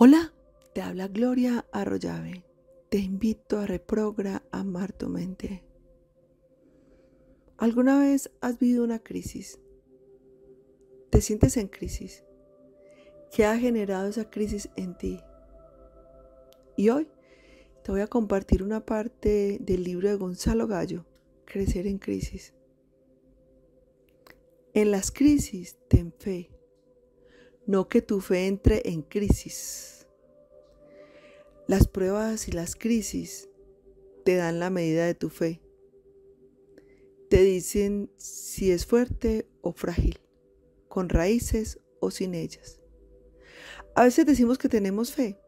Hola, te habla Gloria Arroyave. Te invito a reprogra amar tu mente. ¿Alguna vez has vivido una crisis? ¿Te sientes en crisis? ¿Qué ha generado esa crisis en ti? Y hoy te voy a compartir una parte del libro de Gonzalo Gallo, Crecer en Crisis. En las crisis, ten fe no que tu fe entre en crisis. Las pruebas y las crisis te dan la medida de tu fe. Te dicen si es fuerte o frágil, con raíces o sin ellas. A veces decimos que tenemos fe,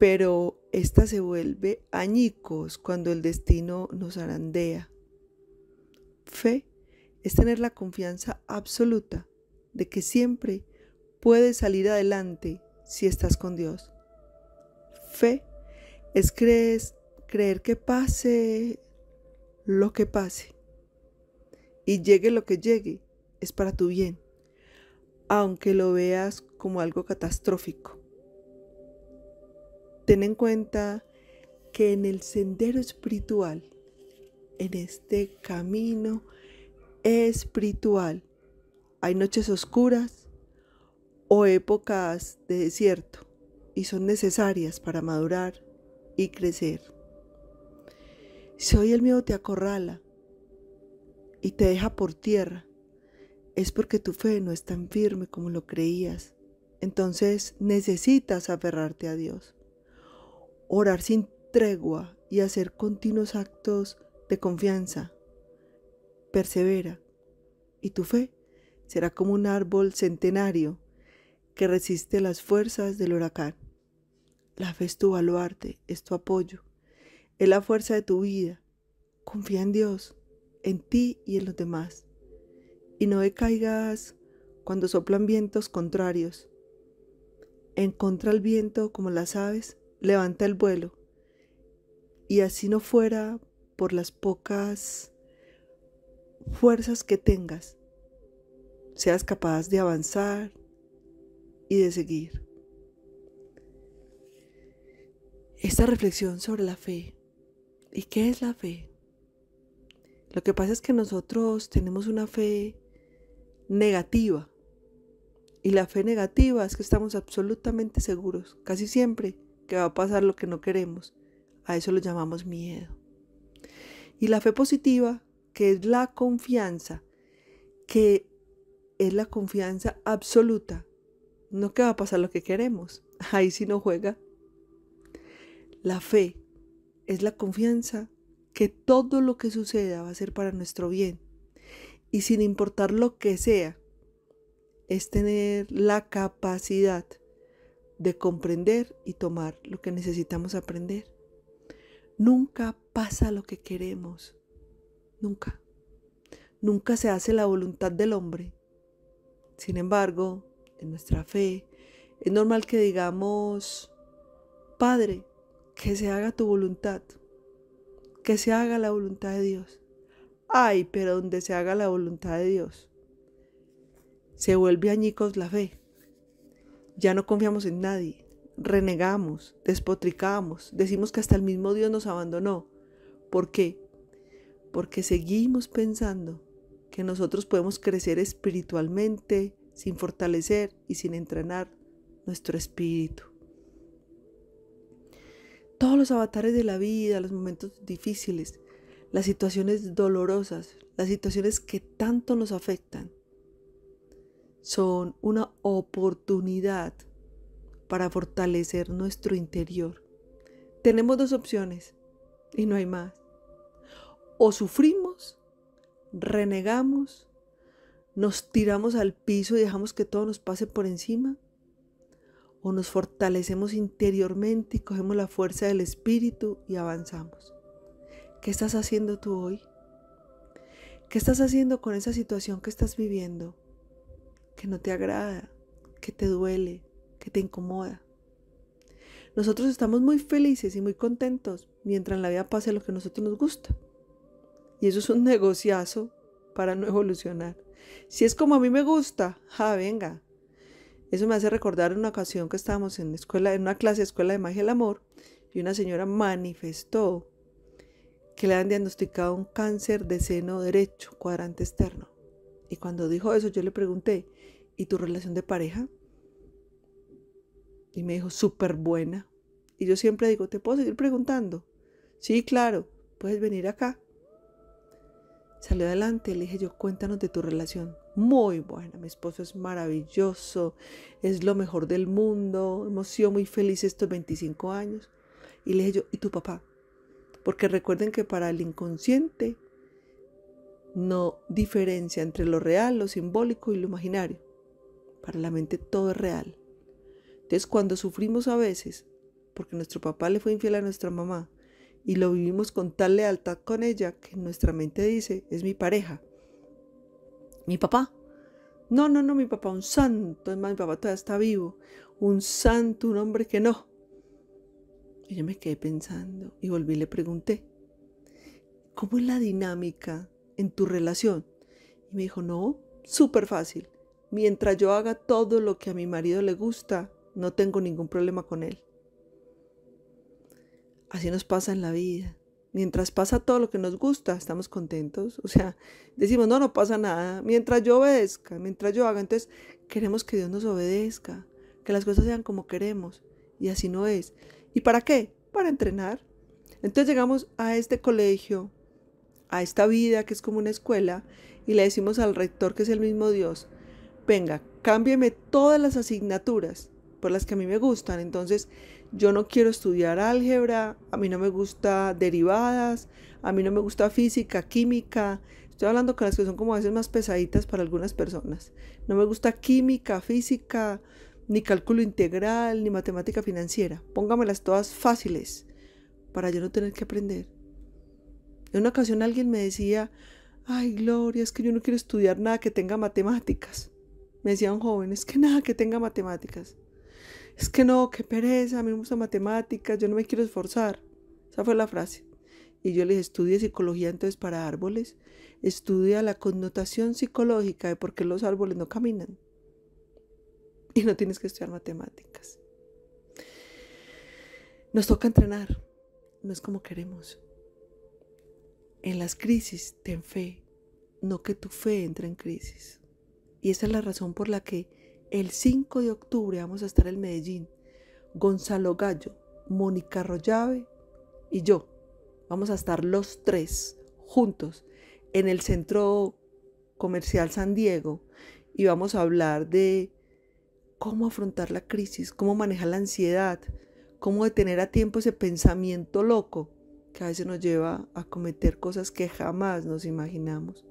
pero esta se vuelve añicos cuando el destino nos arandea. Fe es tener la confianza absoluta de que siempre puedes salir adelante si estás con Dios. Fe es creer que pase lo que pase y llegue lo que llegue, es para tu bien, aunque lo veas como algo catastrófico. Ten en cuenta que en el sendero espiritual, en este camino espiritual, hay noches oscuras o épocas de desierto y son necesarias para madurar y crecer. Si hoy el miedo te acorrala y te deja por tierra, es porque tu fe no es tan firme como lo creías. Entonces necesitas aferrarte a Dios, orar sin tregua y hacer continuos actos de confianza. Persevera y tu fe será como un árbol centenario que resiste las fuerzas del huracán. La fe es tu baluarte, es tu apoyo, es la fuerza de tu vida. Confía en Dios, en ti y en los demás. Y no decaigas cuando soplan vientos contrarios. En contra el viento, como las aves, levanta el vuelo. Y así no fuera por las pocas fuerzas que tengas, seas capaz de avanzar y de seguir. Esta reflexión sobre la fe. ¿Y qué es la fe? Lo que pasa es que nosotros tenemos una fe negativa. Y la fe negativa es que estamos absolutamente seguros, casi siempre, que va a pasar lo que no queremos. A eso lo llamamos miedo. Y la fe positiva, que es la confianza, que es la confianza absoluta. No que va a pasar lo que queremos. Ahí si no juega. La fe es la confianza que todo lo que suceda va a ser para nuestro bien. Y sin importar lo que sea, es tener la capacidad de comprender y tomar lo que necesitamos aprender. Nunca pasa lo que queremos. Nunca. Nunca se hace la voluntad del hombre. Sin embargo, en nuestra fe, es normal que digamos, Padre, que se haga tu voluntad, que se haga la voluntad de Dios. Ay, pero donde se haga la voluntad de Dios, se vuelve añicos la fe. Ya no confiamos en nadie, renegamos, despotricamos, decimos que hasta el mismo Dios nos abandonó. ¿Por qué? Porque seguimos pensando que nosotros podemos crecer espiritualmente sin fortalecer y sin entrenar nuestro espíritu. Todos los avatares de la vida, los momentos difíciles, las situaciones dolorosas, las situaciones que tanto nos afectan, son una oportunidad para fortalecer nuestro interior. Tenemos dos opciones y no hay más. O sufrimos renegamos, nos tiramos al piso y dejamos que todo nos pase por encima, o nos fortalecemos interiormente y cogemos la fuerza del espíritu y avanzamos. ¿Qué estás haciendo tú hoy? ¿Qué estás haciendo con esa situación que estás viviendo? Que no te agrada, que te duele, que te incomoda. Nosotros estamos muy felices y muy contentos mientras la vida pase lo que a nosotros nos gusta. Y eso es un negociazo para no evolucionar. Si es como a mí me gusta, ja, venga. Eso me hace recordar una ocasión que estábamos en, una clase de Escuela de Magia del Amor y una señora manifestó que le han diagnosticado un cáncer de seno derecho, cuadrante externo. Y cuando dijo eso, yo le pregunté, ¿y tu relación de pareja? Y me dijo, súper buena. Y yo siempre digo, ¿te puedo seguir preguntando? Sí, claro, puedes venir acá salió adelante. Le dije yo, cuéntanos de tu relación. Muy buena, mi esposo es maravilloso, es lo mejor del mundo, hemos sido muy felices estos 25 años. Y le dije yo, ¿y tu papá? Porque recuerden que para el inconsciente no diferencia entre lo real, lo simbólico y lo imaginario. Para la mente todo es real. Entonces cuando sufrimos a veces, porque nuestro papá le fue infiel a nuestra mamá, y lo vivimos con tal lealtad con ella que nuestra mente dice, es mi pareja. Mi papá. No, no, no, mi papá, un santo. Es más, mi papá todavía está vivo. Un santo, un hombre que no. Y yo me quedé pensando y volví y le pregunté, ¿cómo es la dinámica en tu relación? Y me dijo, no, súper fácil. Mientras yo haga todo lo que a mi marido le gusta, no tengo ningún problema con él. Así nos pasa en la vida. Mientras pasa todo lo que nos gusta, estamos contentos. O sea, decimos, no, no pasa nada. Mientras yo obedezca, mientras yo haga. Entonces, queremos que Dios nos obedezca, que las cosas sean como queremos. Y así no es. ¿Y para qué? Para entrenar. Entonces llegamos a este colegio, a esta vida que es como una escuela, y le decimos al rector, que es el mismo Dios, venga, cámbiame todas las asignaturas por las que a mí me gustan. Entonces, yo no quiero estudiar álgebra, a mí no me gusta derivadas, a mí no me gusta física, química. Estoy hablando con las que son como a veces más pesaditas para algunas personas. No me gusta química, física, ni cálculo integral, ni matemática financiera. Póngamelas todas fáciles para yo no tener que aprender. En una ocasión alguien me decía, ay Gloria, es que yo no quiero estudiar nada que tenga matemáticas. Me decía un joven, es que nada que tenga matemáticas es que no, qué pereza, a mí me gusta matemáticas, yo no me quiero esforzar. Esa fue la frase. Y yo le dije, estudia psicología entonces para árboles, estudia la connotación psicológica de por qué los árboles no caminan. Y no tienes que estudiar matemáticas. Nos toca entrenar, no es como queremos. En las crisis, ten fe, no que tu fe entre en crisis. Y esa es la razón por la que el 5 de octubre vamos a estar en Medellín. Gonzalo Gallo, Mónica Rollave y yo. Vamos a estar los tres juntos en el Centro Comercial San Diego y vamos a hablar de cómo afrontar la crisis, cómo manejar la ansiedad, cómo detener a tiempo ese pensamiento loco que a veces nos lleva a cometer cosas que jamás nos imaginamos.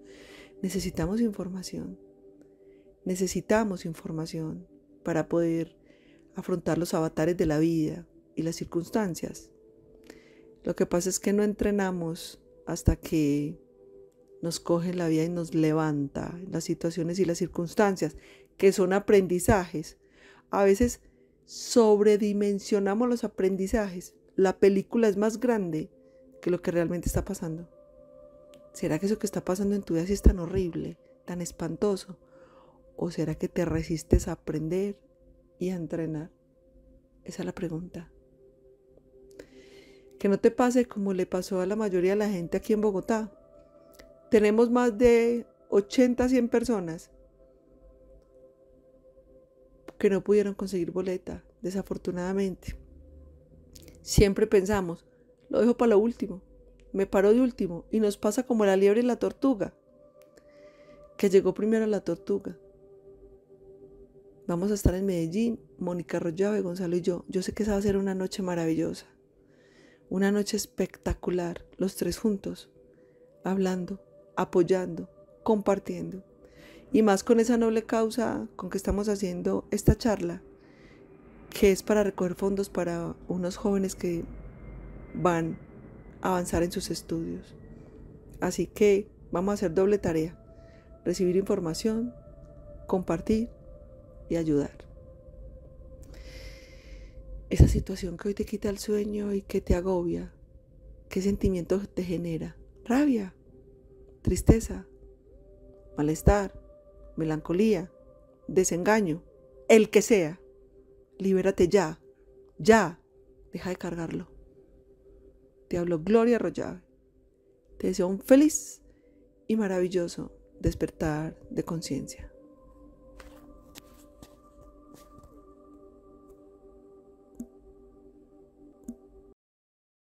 Necesitamos información. Necesitamos información para poder afrontar los avatares de la vida y las circunstancias. Lo que pasa es que no entrenamos hasta que nos coge la vida y nos levanta las situaciones y las circunstancias, que son aprendizajes. A veces sobredimensionamos los aprendizajes. La película es más grande que lo que realmente está pasando. ¿Será que eso que está pasando en tu vida es tan horrible, tan espantoso? ¿O será que te resistes a aprender y a entrenar? Esa es la pregunta. Que no te pase como le pasó a la mayoría de la gente aquí en Bogotá. Tenemos más de 80, 100 personas que no pudieron conseguir boleta, desafortunadamente. Siempre pensamos, lo dejo para lo último, me paro de último y nos pasa como la liebre y la tortuga, que llegó primero la tortuga. Vamos a estar en Medellín, Mónica Rollave, Gonzalo y yo. Yo sé que esa va a ser una noche maravillosa. Una noche espectacular, los tres juntos, hablando, apoyando, compartiendo. Y más con esa noble causa con que estamos haciendo esta charla, que es para recoger fondos para unos jóvenes que van a avanzar en sus estudios. Así que vamos a hacer doble tarea. Recibir información, compartir y ayudar. Esa situación que hoy te quita el sueño y que te agobia, ¿qué sentimientos te genera? Rabia, tristeza, malestar, melancolía, desengaño, el que sea. Libérate ya, ya, deja de cargarlo. Te hablo Gloria Rollave. Te deseo un feliz y maravilloso despertar de conciencia.